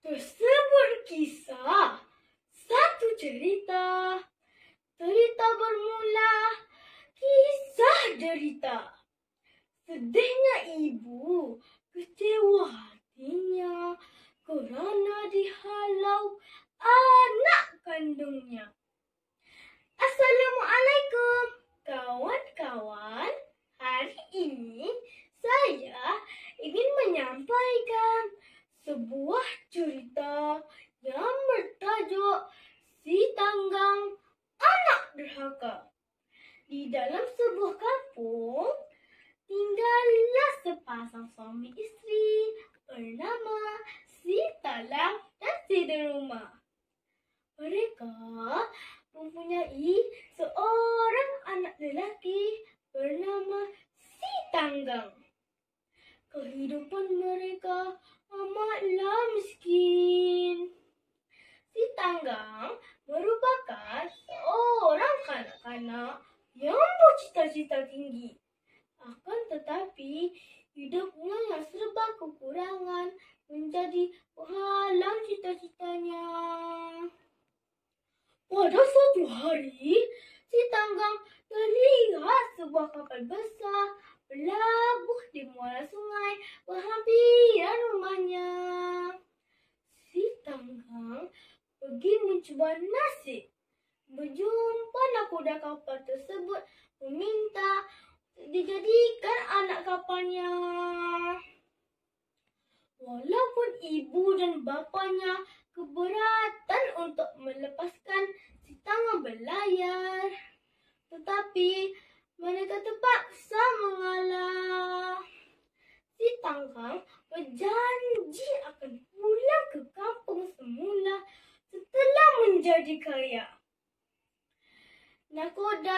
Tersebut kisah satu cerita. Cerita bermula kisah derita. Sedihnya ibu kecewa hatinya kerana dihalau anak kandungnya. dalam sebuah kampung tinggallah sepasang suami isteri bernama Si Talang dan Si Deruma. Mereka mempunyai cita-cita tinggi. Akan tetapi, hidupnya yang serba kekurangan menjadi penghalang cita-citanya. Pada suatu hari, si tanggang terlihat sebuah kapal besar berlabuh di muara sungai berhampiran rumahnya. Si tanggang pergi mencuba nasib. Berjumpa nakoda lah kapal tersebut meminta dijadikan anak kapalnya. Walaupun ibu dan bapanya keberatan untuk melepaskan si tangan berlayar. Tetapi mereka terpaksa mengalah. Si tangkang berjanji akan pulang ke kampung semula setelah menjadi kaya. Nakoda,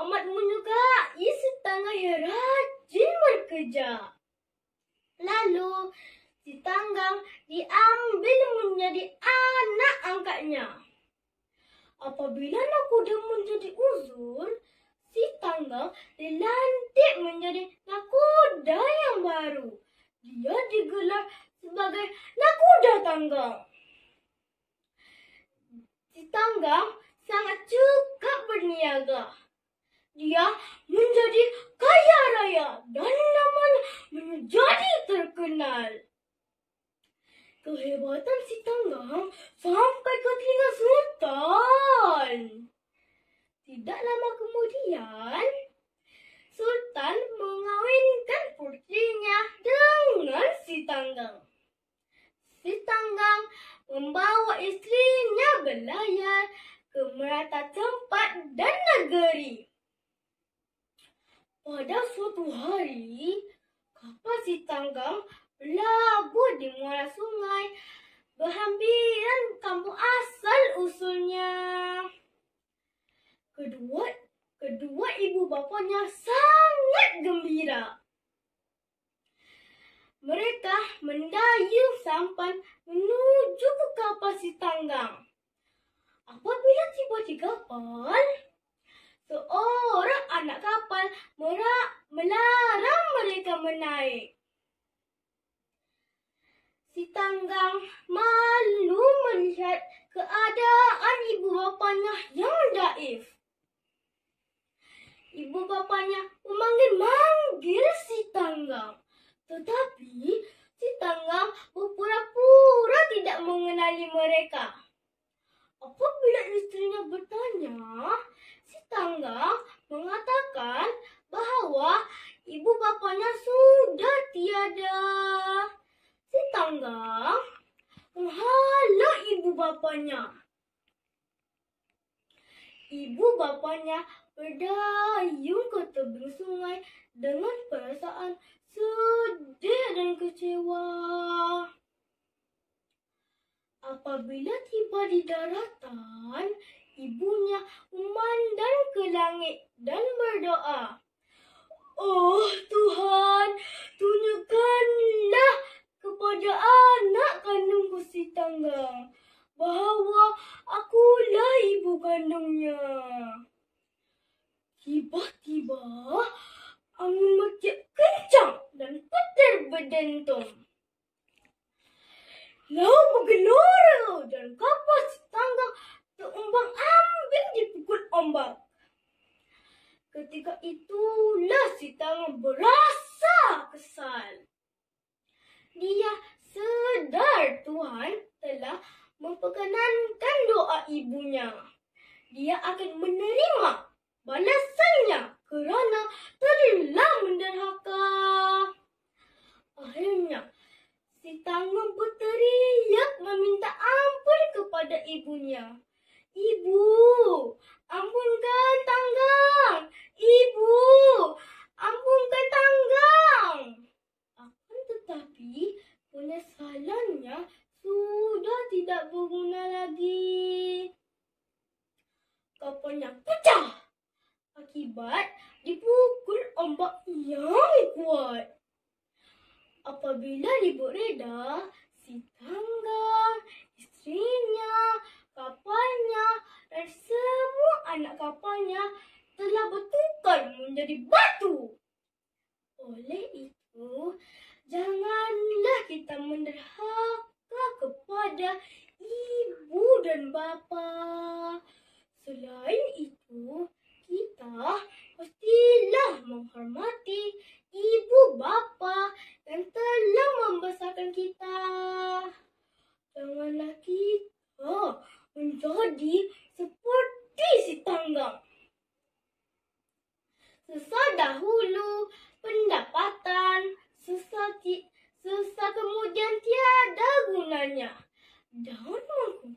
amatmu juga isi tangga yang rajin bekerja. Lalu, si tangga diambil menjadi anak angkatnya. Apabila Nakoda menjadi uzur, si tangga dilantik menjadi Nakoda yang baru. Dia digelar sebagai Nakoda Tangga. Si Tanggang sangat suka berniaga. Dia menjadi kaya raya dan namanya menjadi terkenal. Kehebatan si tanggang sampai ke telinga Sultan. Tidak lama kemudian, Sultan mengawinkan putrinya dengan si tanggang. Si tanggang membawa istrinya berlayar ke merata tempat dan negeri. Pada suatu hari, kapal si tanggang labuh di muara sungai berhampiran kampung asal usulnya. Kedua kedua ibu bapanya sangat gembira. Mereka mendayung sampan menuju ke kapal si tanggang. Apabila tiba di kapal, seorang anak kapal merak, melarang mereka menaik. Si tanggang malu melihat keadaan ibu bapanya yang daif. Ibu bapanya memanggil-manggil si tanggang. Tetapi si tanggang berpura-pura tidak mengenali mereka istrinya bertanya, si tangga mengatakan bahwa ibu bapaknya sudah tiada. Si tangga menghalau ibu bapaknya. Ibu bapaknya berdayung ke tebing sungai dengan perasaan sedih dan kecewa. Apabila tiba di daratan, ibunya memandang ke langit dan berdoa. Oh Tuhan, tunjukkanlah kepada anak kandungku si tanggang bahawa akulah ibu kandungnya. Tiba-tiba, angin makin kencang dan petir berdentum. Lalu bergelora dan kapal setangga terombang ambil dipukul ombak. Ketika itulah si tangan berasa kesal. Dia sedar Tuhan telah memperkenankan doa ibunya. Dia akan menerima balasannya kerana telah menderhaka. Akhirnya, Si tanggung berteriak meminta ampun kepada ibunya. Ibu, ampunkan tanggang. Ibu, ampunkan tanggang. Akan tetapi, penyesalannya sudah tidak berguna lagi. Kapalnya pecah. Akibat dipukul ombak yang kuat. Apabila libur reda, si tangga, istrinya, kapalnya dan semua anak kapalnya telah bertukar menjadi batu. Oleh itu, janganlah kita menderhaka kepada ibu dan bapa. Selain itu, seperti si tangga. Sesat dahulu pendapatan, sesat, sesat kemudian tiada gunanya. Dan aku